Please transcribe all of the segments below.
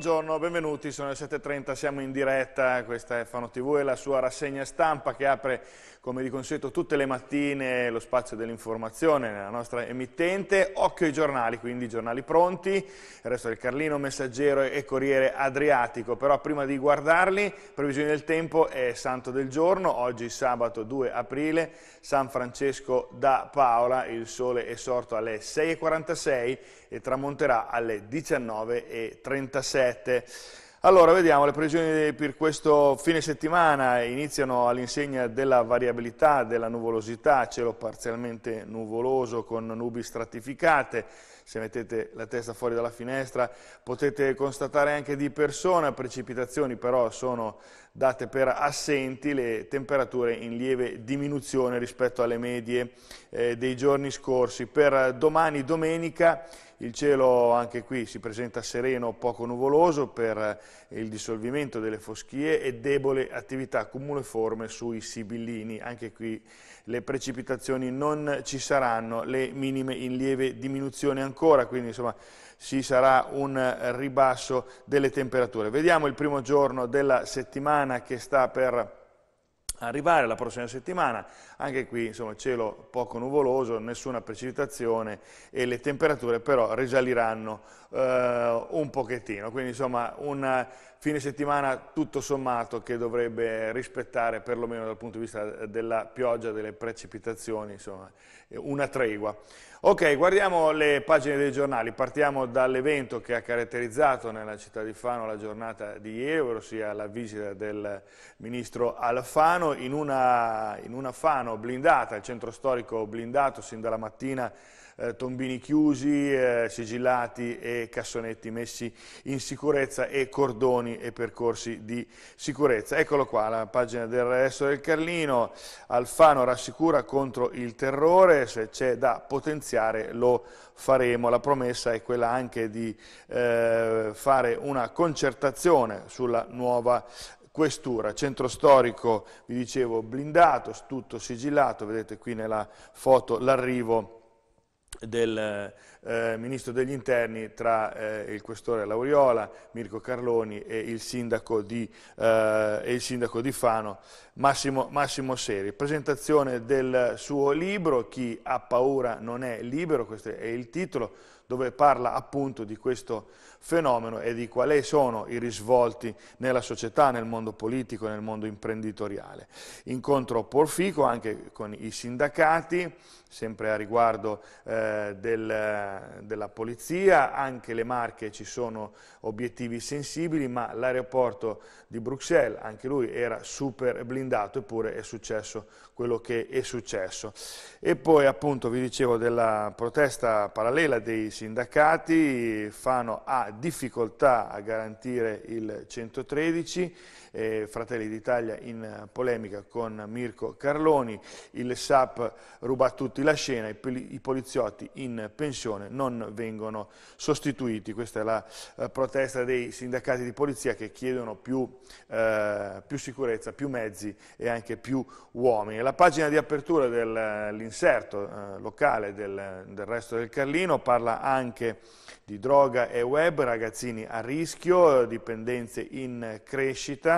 Buongiorno, benvenuti, sono le 7.30, siamo in diretta, questa è Fano TV e la sua rassegna stampa che apre come di consueto tutte le mattine lo spazio dell'informazione nella nostra emittente. Occhio ai giornali, quindi giornali pronti, il resto del Carlino, Messaggero e Corriere Adriatico. Però prima di guardarli, previsioni del tempo è santo del giorno, oggi sabato 2 aprile, San Francesco da Paola, il sole è sorto alle 6.46 e tramonterà alle 19.36. 7. Allora, vediamo, le previsioni per questo fine settimana iniziano all'insegna della variabilità, della nuvolosità, cielo parzialmente nuvoloso con nubi stratificate, se mettete la testa fuori dalla finestra potete constatare anche di persona, precipitazioni però sono date per assenti le temperature in lieve diminuzione rispetto alle medie eh, dei giorni scorsi. Per domani domenica il cielo anche qui si presenta sereno poco nuvoloso per il dissolvimento delle foschie e debole attività cumuliforme sui sibillini. Anche qui le precipitazioni non ci saranno, le minime in lieve diminuzione ancora, quindi insomma ci sarà un ribasso delle temperature. Vediamo il primo giorno della settimana che sta per arrivare la prossima settimana, anche qui insomma cielo poco nuvoloso, nessuna precipitazione e le temperature però risaliranno eh, un pochettino, quindi insomma un fine settimana tutto sommato che dovrebbe rispettare perlomeno dal punto di vista della pioggia, delle precipitazioni, insomma una tregua. Ok, guardiamo le pagine dei giornali, partiamo dall'evento che ha caratterizzato nella città di Fano la giornata di ieri, ossia la visita del ministro Alfano in una, in una Fano blindata, il centro storico blindato sin dalla mattina eh, tombini chiusi, eh, sigillati e cassonetti messi in sicurezza e cordoni e percorsi di sicurezza. Eccolo qua, la pagina del resto del Carlino, Alfano rassicura contro il terrore, se c'è da potenziare iniziare lo faremo. La promessa è quella anche di eh, fare una concertazione sulla nuova questura, centro storico, vi dicevo, blindato, tutto sigillato, vedete qui nella foto l'arrivo del eh, Ministro degli Interni tra eh, il Questore Lauriola, Mirko Carloni e il Sindaco di, eh, il sindaco di Fano, Massimo, Massimo, Seri. Presentazione del suo libro, Chi ha paura non è libero, questo è il titolo, dove parla appunto di questo fenomeno e di quali sono i risvolti nella società, nel mondo politico, nel mondo imprenditoriale. Incontro porfico anche con i sindacati, sempre a riguardo eh, del, della polizia, anche le Marche ci sono obiettivi sensibili, ma l'aeroporto di Bruxelles, anche lui era super blindato, eppure è successo quello che è successo. E poi appunto vi dicevo della protesta parallela dei sindacati, Fano ha difficoltà a garantire il 113, eh, Fratelli d'Italia in polemica con Mirko Carloni, il SAP ruba tutti la scena, i, i poliziotti in pensione non vengono sostituiti. Questa è la eh, protesta dei sindacati di polizia che chiedono più, eh, più sicurezza, più mezzi e anche più uomini. La pagina di apertura dell'inserto eh, locale del, del, resto del Carlino parla anche di droga e web, ragazzini a rischio, dipendenze in crescita,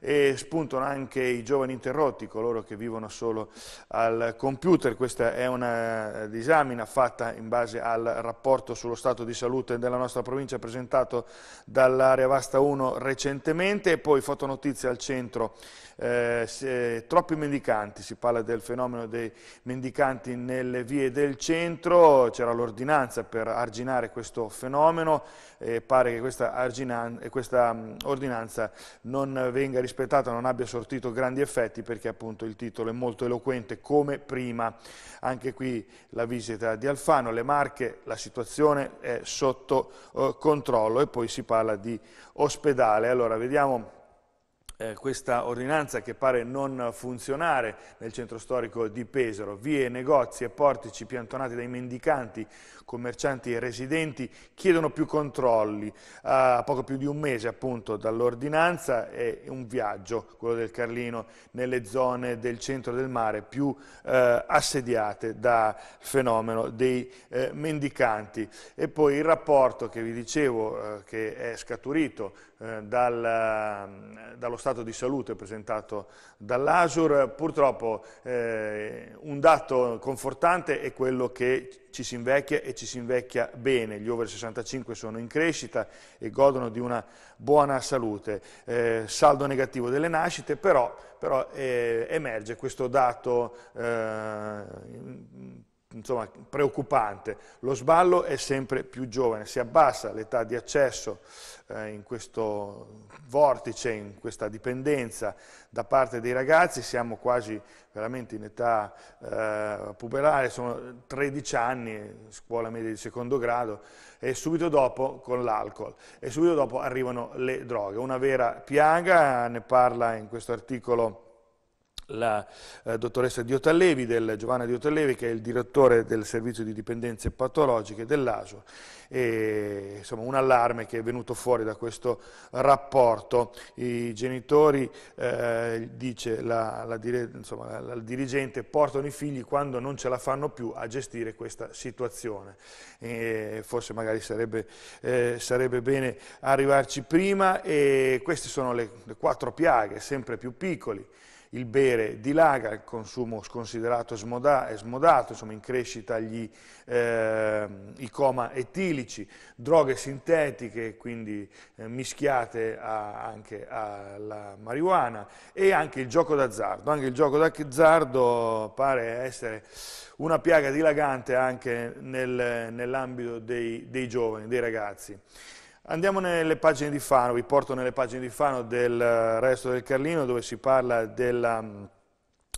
e spuntano anche i giovani interrotti, coloro che vivono solo al computer. Questa è una eh, disamina fatta in base al rapporto sullo stato di salute della nostra provincia presentato dall'area Vasta 1 recentemente e poi fotonotizie al centro. Eh, se, eh, troppi mendicanti, si parla del fenomeno dei mendicanti nelle vie del centro, c'era l'ordinanza per arginare questo fenomeno, e pare che questa, questa mm, ordinanza non venga rispettata rispettata non abbia sortito grandi effetti perché appunto il titolo è molto eloquente come prima. Anche qui la visita di Alfano, le Marche, la situazione è sotto eh, controllo e poi si parla di ospedale. Allora vediamo eh, questa ordinanza che pare non funzionare nel centro storico di Pesaro, vie, negozi e portici piantonati dai mendicanti, commercianti e residenti chiedono più controlli, a eh, poco più di un mese appunto dall'ordinanza è un viaggio, quello del Carlino, nelle zone del centro del mare più eh, assediate dal fenomeno dei eh, mendicanti e poi il rapporto che vi dicevo eh, che è scaturito eh, dal, ehm, dallo stato di salute presentato dall'Asur. Purtroppo eh, un dato confortante è quello che ci si invecchia e ci si invecchia bene. Gli over 65 sono in crescita e godono di una buona salute. Eh, saldo negativo delle nascite, però, però eh, emerge questo dato eh, insomma, preoccupante. Lo sballo è sempre più giovane, si abbassa l'età di accesso eh, in questo vortice, in questa dipendenza da parte dei ragazzi, siamo quasi veramente in età eh, puberale, sono 13 anni, scuola media di secondo grado, e subito dopo con l'alcol, e subito dopo arrivano le droghe, una vera piaga, ne parla in questo articolo la eh, dottoressa Diotallevi, del, Giovanna Diotallevi che è il direttore del servizio di dipendenze patologiche dell'ASO, e, insomma un allarme che è venuto fuori da questo rapporto. I genitori, eh, dice la, la, dire, insomma, la, la, dirigente, portano i figli quando non ce la fanno più a gestire questa situazione. E forse magari sarebbe, eh, sarebbe, bene arrivarci prima e queste sono le, le quattro piaghe, sempre più piccoli il bere dilaga, il consumo sconsiderato è, smoda, è smodato, insomma in crescita gli, eh, i coma etilici, droghe sintetiche, quindi eh, mischiate a, anche alla marijuana e anche il gioco d'azzardo. Anche il gioco d'azzardo pare essere una piaga dilagante anche nel, nell'ambito dei, dei giovani, dei ragazzi. Andiamo nelle pagine di Fano, vi porto nelle pagine di Fano del eh, resto del Carlino dove si parla della mm,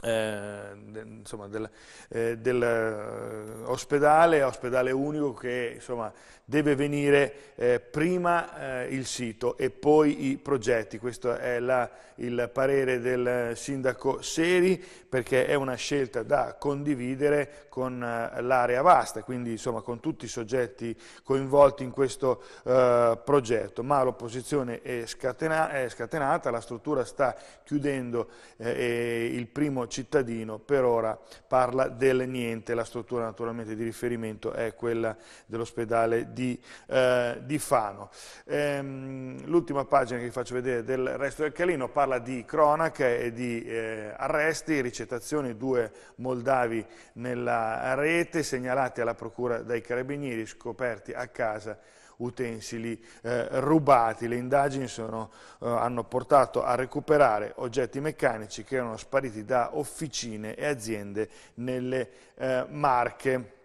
eh, insomma, del, eh, dell'ospedale, eh, ospedale unico che insomma, deve venire eh, prima eh, il sito e poi i progetti. Questo è la, il parere del sindaco Seri perché è una scelta da condividere con eh, l'area vasta, quindi insomma, con tutti i soggetti coinvolti in questo progetto. Ma l'opposizione è, scatena è, scatenata, la struttura sta chiudendo il primo cittadino per ora parla del niente, la struttura naturalmente di riferimento è quella dell'ospedale di, eh, di, Fano. Ehm, L'ultima pagina che vi faccio vedere del resto del Calino parla di cronache e di eh, arresti, ricettazioni, due moldavi nella rete segnalati alla procura dai carabinieri scoperti a casa utensili eh, rubati. Le indagini sono, eh, hanno portato a recuperare oggetti meccanici che erano spariti da officine e aziende nelle eh, Marche.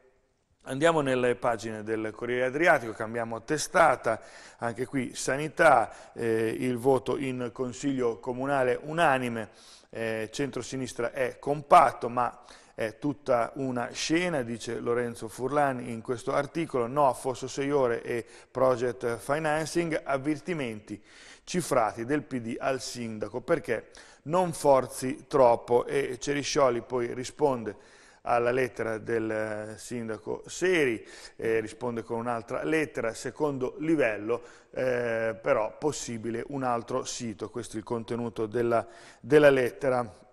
Andiamo nelle pagine del Corriere Adriatico, cambiamo testata, anche qui sanità, eh, il voto in Consiglio Comunale unanime, eh, centro-sinistra è compatto ma è tutta una scena, dice Lorenzo Furlani in questo articolo, no a Fosso 6 ore e project financing, avvertimenti cifrati del PD al sindaco, perché non forzi troppo e Ceriscioli poi risponde alla lettera del eh, sindaco Seri, eh, risponde con un'altra lettera, secondo livello, eh, però possibile un altro sito, questo è il contenuto della, della lettera.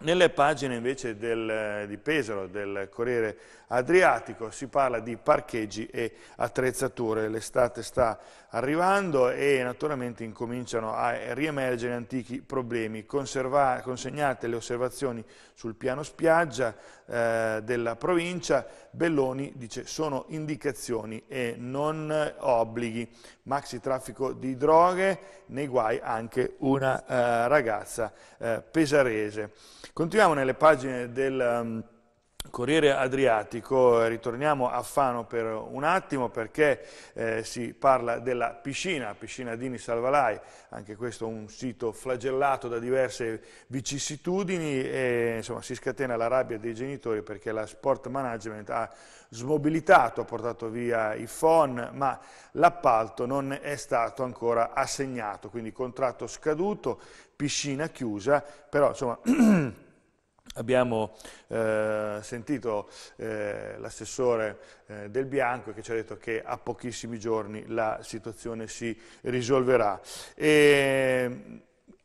Nelle pagine invece del, di Pesaro, del Corriere Adriatico, si parla di parcheggi e attrezzature. L'estate sta arrivando e naturalmente incominciano a riemergere antichi problemi. Conserva, consegnate le osservazioni sul piano spiaggia, eh, della provincia, Belloni dice sono indicazioni e non obblighi, maxi traffico di droghe, nei guai anche una eh, ragazza eh, pesarese. Continuiamo nelle pagine del... Um, Corriere Adriatico, ritorniamo a Fano per un attimo perché eh, si parla della piscina, piscina Dini Salvalai, anche questo un sito flagellato da diverse vicissitudini e insomma, si scatena la rabbia dei genitori perché la Sport Management ha smobilitato, ha portato via i FON, ma l'appalto non è stato ancora assegnato, quindi contratto scaduto, piscina chiusa, però insomma... Abbiamo eh, sentito eh, l'assessore eh, Del Bianco che ci ha detto che a pochissimi giorni la situazione si risolverà. E, ehm,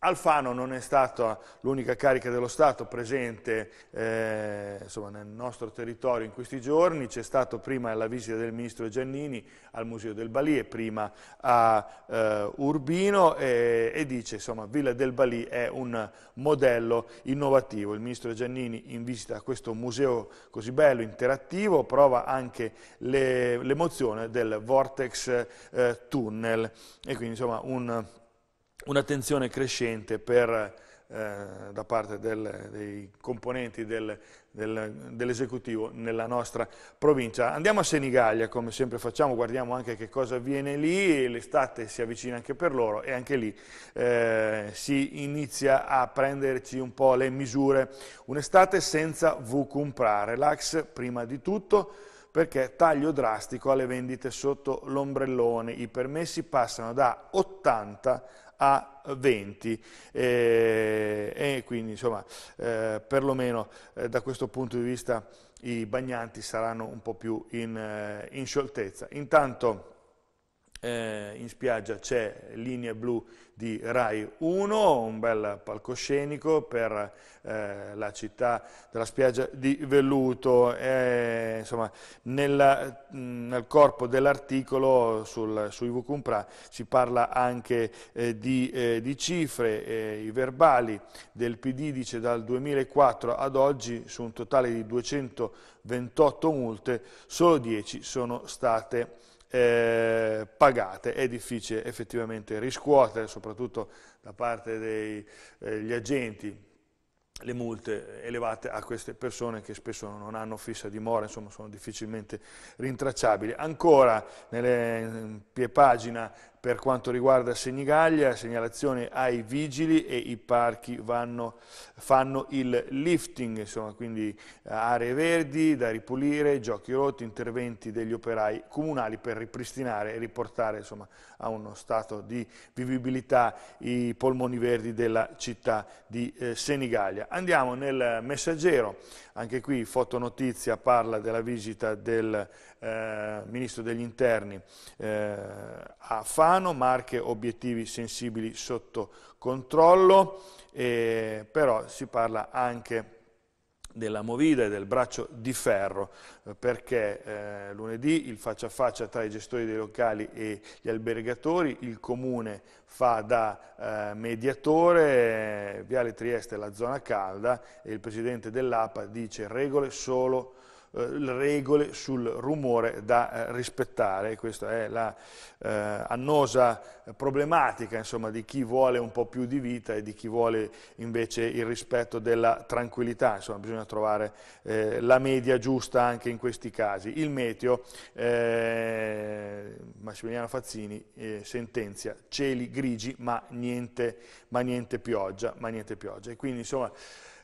Alfano non è stata l'unica carica dello Stato presente eh, insomma, nel nostro territorio in questi giorni, c'è stata prima la visita del Ministro Giannini al Museo del Balì e prima a eh, Urbino e, e dice che Villa del Balì è un modello innovativo. Il Ministro Giannini in visita a questo museo così bello, interattivo, prova anche l'emozione le, del Vortex eh, Tunnel e quindi insomma un un'attenzione crescente per, eh, da parte del, dei componenti del, del, dell'esecutivo nella nostra provincia. Andiamo a Senigallia, come sempre facciamo, guardiamo anche che cosa avviene lì, l'estate si avvicina anche per loro e anche lì eh, si inizia a prenderci un po' le misure. Un'estate senza V comprare, l'Ax prima di tutto, perché taglio drastico alle vendite sotto l'ombrellone, i permessi passano da 80 a 20 e, eh, e quindi insomma eh, perlomeno eh, da questo punto di vista i bagnanti saranno un po' più in, eh, in scioltezza. Intanto eh, in spiaggia c'è linea blu di Rai 1, un bel palcoscenico per eh, la città della spiaggia di Velluto. Eh, insomma, nella, nel corpo dell'articolo sul, su Ivucumpra si parla anche eh, di, eh, di, cifre, eh, i verbali del PD dice dal 2004 ad oggi su un totale di 228 multe solo 10 sono state eh, pagate, è difficile effettivamente riscuotere, soprattutto da parte degli eh, agenti, le multe elevate a queste persone che spesso non hanno fissa dimora, insomma sono difficilmente rintracciabili. Ancora nelle in pie pagina per quanto riguarda Senigallia, segnalazione ai vigili e i parchi vanno, fanno il lifting, insomma, quindi eh, aree verdi da ripulire, giochi rotti, interventi degli operai comunali per ripristinare e riportare insomma, a uno stato di vivibilità i polmoni verdi della città di eh, Senigallia. Andiamo nel messaggero, anche qui fotonotizia parla della visita del eh, Ministro degli Interni eh, a Fano, mano, marche, obiettivi sensibili sotto controllo, eh, però si parla anche della movida e del braccio di ferro, eh, perché eh, lunedì il faccia a faccia tra i gestori dei locali e gli albergatori, il comune fa da eh, mediatore, eh, Viale Trieste è la zona calda e il presidente dell'APA dice regole solo eh, regole sul rumore da eh, rispettare. Questa è la eh, annosa problematica insomma, di chi vuole un po' più di vita e di chi vuole invece il rispetto della tranquillità. Insomma, bisogna trovare la media giusta anche in questi casi. Il meteo, Massimiliano Fazzini, sentenzia cieli grigi ma niente, ma niente pioggia, ma niente pioggia. E quindi insomma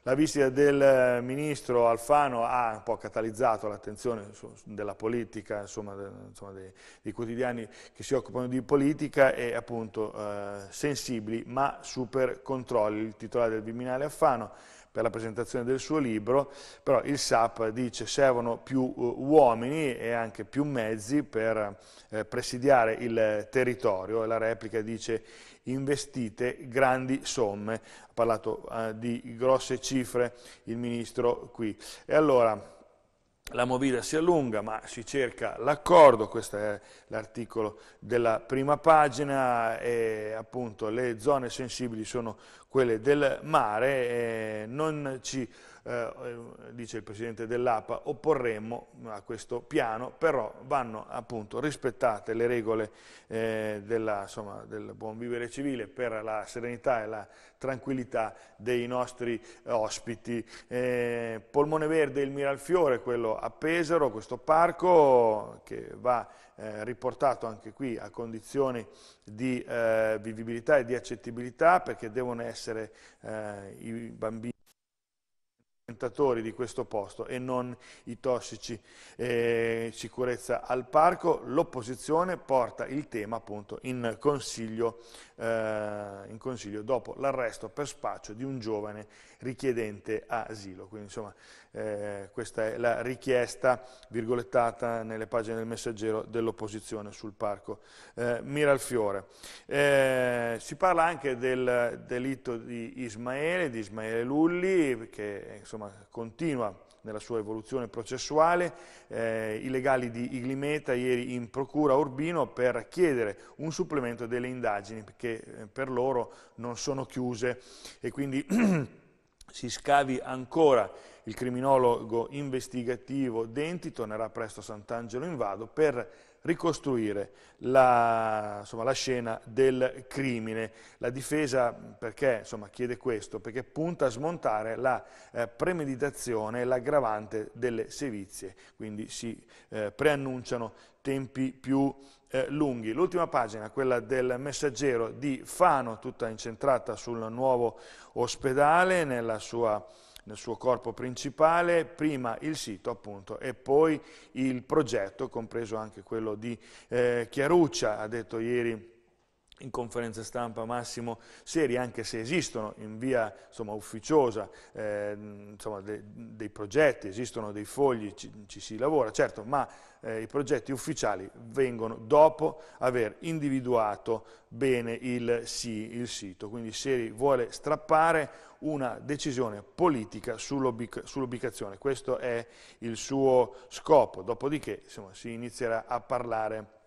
la visita del eh, ministro Alfano ha un po' catalizzato l'attenzione della politica, insomma, insomma dei, dei, quotidiani che si occupano di politica e appunto eh, sensibili ma super controlli. Il titolare del Viminale Alfano per la presentazione del suo libro, però il SAP dice servono più eh, uomini e anche più mezzi per eh, presidiare il eh, territorio e la replica dice investite grandi somme. Ha parlato eh, di grosse cifre il ministro qui. E allora, la movida si allunga, ma si cerca l'accordo, questo è l'articolo della prima pagina, e appunto le zone sensibili sono quelle del mare, eh, non ci, eh, eh, dice il Presidente dell'APA, opporremmo a questo piano, però vanno appunto rispettate le regole eh, della, insomma, del buon vivere civile per la serenità e la tranquillità dei nostri ospiti. Eh, Polmone Verde, e il Miralfiore, quello a Pesaro, questo parco che va eh, riportato anche qui a condizioni di eh, vivibilità e di accettibilità perché devono essere eh, i bambini frequentatori di questo posto e non i tossici eh, sicurezza al parco, l'opposizione porta il tema appunto in consiglio, eh, in consiglio dopo l'arresto per spaccio di un giovane richiedente asilo. Quindi insomma eh, questa è la richiesta virgolettata nelle pagine del messaggero dell'opposizione sul parco eh, Miralfiore. Eh, si parla anche del delitto di Ismaele, di Ismaele Lulli, che insomma continua nella sua evoluzione processuale, eh, i legali di Iglimeta ieri in procura Urbino per chiedere un supplemento delle indagini che eh, per loro non sono chiuse e quindi si scavi ancora il criminologo investigativo Denti, tornerà presto a Sant'Angelo in Vado per ricostruire la, insomma, la scena del crimine. La difesa perché, insomma, chiede questo? Perché punta a smontare la eh, premeditazione e l'aggravante delle sevizie, quindi si eh, preannunciano tempi più eh, lunghi. L'ultima pagina, quella del messaggero di Fano, tutta incentrata sul nuovo ospedale, nella sua nel suo corpo principale, prima il sito appunto e poi il progetto, compreso anche quello di eh, Chiaruccia, ha detto ieri in conferenze stampa Massimo Seri, anche se esistono in via insomma, ufficiosa eh, insomma, de, dei progetti, esistono dei fogli, ci, ci si lavora, certo, ma eh, i progetti ufficiali vengono dopo aver individuato bene il, sì, il sito. Quindi Seri vuole strappare una decisione politica sull'ubicazione, questo è il suo scopo, dopodiché insomma, si inizierà a parlare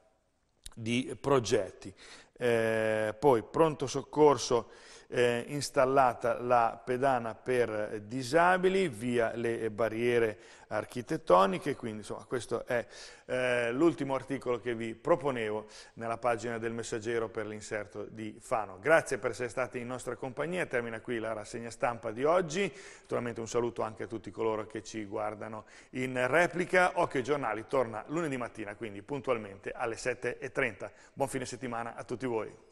di progetti eh, poi pronto soccorso eh, installata la pedana per disabili via le barriere architettoniche, quindi insomma, questo è eh, l'ultimo articolo che vi proponevo nella pagina del messaggero per l'inserto di Fano. Grazie per essere stati in nostra compagnia, termina qui la rassegna stampa di oggi, naturalmente un saluto anche a tutti coloro che ci guardano in replica, Occhio ai giornali torna lunedì mattina, quindi puntualmente alle 7.30. Buon fine settimana a tutti voi.